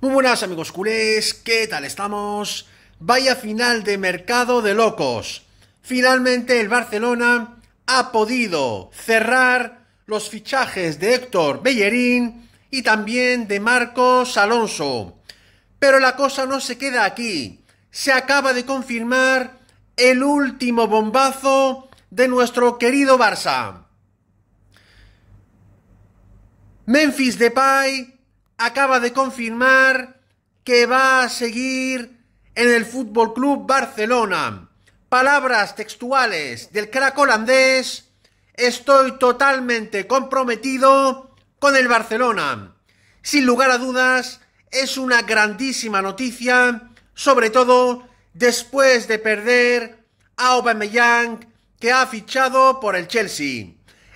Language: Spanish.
Muy buenas amigos culés, ¿qué tal estamos? Vaya final de mercado de locos. Finalmente el Barcelona ha podido cerrar los fichajes de Héctor Bellerín y también de Marcos Alonso. Pero la cosa no se queda aquí. Se acaba de confirmar el último bombazo de nuestro querido Barça. Memphis Depay acaba de confirmar que va a seguir en el Fútbol Club Barcelona. Palabras textuales del crack holandés. Estoy totalmente comprometido con el Barcelona. Sin lugar a dudas, es una grandísima noticia, sobre todo después de perder a Aubameyang que ha fichado por el Chelsea.